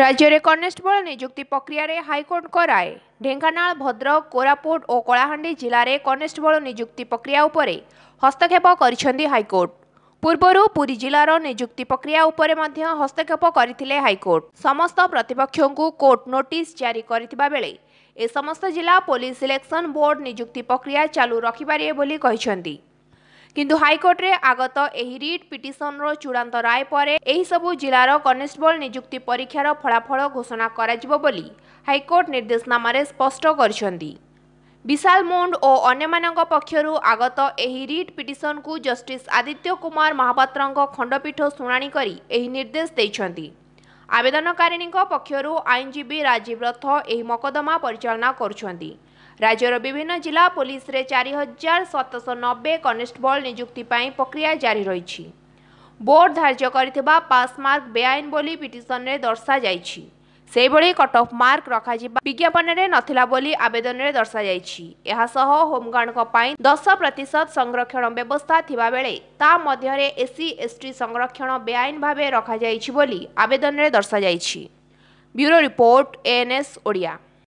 ରାଜ୍ୟରେ କନେଷ୍ଟବଳ ନିଯୁକ୍ତି ପ୍ରକ୍ରିୟାରେ ହାଇକୋର୍ଟଙ୍କ ରାୟ ଢେଙ୍କାନାଳ ଭଦ୍ରକ କୋରାପୁଟ ଓ କଳାହାଣ୍ଡି ଜିଲ୍ଲାରେ କନେଷ୍ଟବଳ ନିଯୁକ୍ତି ପ୍ରକ୍ରିୟା ଉପରେ ହସ୍ତକ୍ଷେପ କରିଛନ୍ତି ହାଇକୋର୍ଟ ପୂର୍ବରୁ ପୁରୀ ଜିଲ୍ଲାର ନିଯୁକ୍ତି ପ୍ରକ୍ରିୟା ଉପରେ ମଧ୍ୟ ହସ୍ତକ୍ଷେପ କରିଥିଲେ ହାଇକୋର୍ଟ ସମସ୍ତ ପ୍ରତିପକ୍ଷଙ୍କୁ କୋର୍ଟ ନୋଟିସ୍ ଜାରି କରିଥିବା ବେଳେ ଏ ସମସ୍ତ ଜିଲ୍ଲା ପୋଲିସ ସିଲେକ୍ସନ ବୋର୍ଡ ନିଯୁକ୍ତି ପ୍ରକ୍ରିୟା ଚାଲୁ ରଖିପାରିବେ ବୋଲି କହିଛନ୍ତି କିନ୍ତୁ ହାଇକୋର୍ଟରେ ଆଗତ ଏହି ରିଟ୍ ପିଟିସନର ଚୂଡ଼ାନ୍ତ ରାୟ ପରେ ଏହିସବୁ ଜିଲ୍ଲାର କନେଷ୍ଟବଳ ନିଯୁକ୍ତି ପରୀକ୍ଷାର ଫଳାଫଳ ଘୋଷଣା କରାଯିବ ବୋଲି ହାଇକୋର୍ଟ ନିର୍ଦ୍ଦେଶନାମାରେ ସ୍ପଷ୍ଟ କରିଛନ୍ତି ବିଶାଲ ମୁଣ୍ଡ ଓ ଅନ୍ୟମାନଙ୍କ ପକ୍ଷରୁ ଆଗତ ଏହି ରିଟ୍ ପିଟିସନକୁ ଜଷ୍ଟିସ୍ ଆଦିତ୍ୟ କୁମାର ମହାପାତ୍ରଙ୍କ ଖଣ୍ଡପୀଠ ଶୁଣାଣି କରି ଏହି ନିର୍ଦ୍ଦେଶ ଦେଇଛନ୍ତି ଆବେଦନକାରିଣୀଙ୍କ ପକ୍ଷରୁ ଆଇନଜୀବୀ ରାଜୀବ ରଥ ଏହି ମକଦ୍ଦମା ପରିଚାଳନା କରୁଛନ୍ତି রাজ্যর বিভিন্ন জেলা পুলিশে চারি হাজার সতশহ নবে কনস্টেবল নিযুক্তি পাই প্রক্রিয়া জারি রয়েছে ବୋର୍ଡ ଧାର୍ଯ୍ୟ କରିଥିବା ପାସ୍ ମାର୍କ ବେଆଇନ ବୋଲି ପିଟିସନରେ ଦର୍ଶାଯାଇଛି ସେହିଭଳି କଟ୍ ଅଫ୍ ମାର୍କ ରଖାଯିବା ବିଜ୍ଞାପନରେ ନଥିଲା ବୋଲି ଆବେଦନରେ ଦର୍ଶାଯାଇଛି ଏହାସହ ହୋମଗାର୍ଡଙ୍କ ପାଇଁ ଦଶ ପ୍ରତିଶତ ସଂରକ୍ଷଣ ବ୍ୟବସ୍ଥା ଥିବାବେଳେ ତା ମଧ୍ୟରେ ଏସ୍ସି ଏସ୍ଟି ସଂରକ୍ଷଣ ବେଆଇନ ଭାବେ ରଖାଯାଇଛି ବୋଲି ଆବେଦନରେ ଦର୍ଶାଯାଇଛି ବ୍ୟୁରୋ ରିପୋର୍ଟ ଏଏନ୍ଏସ୍ ଓଡ଼ିଆ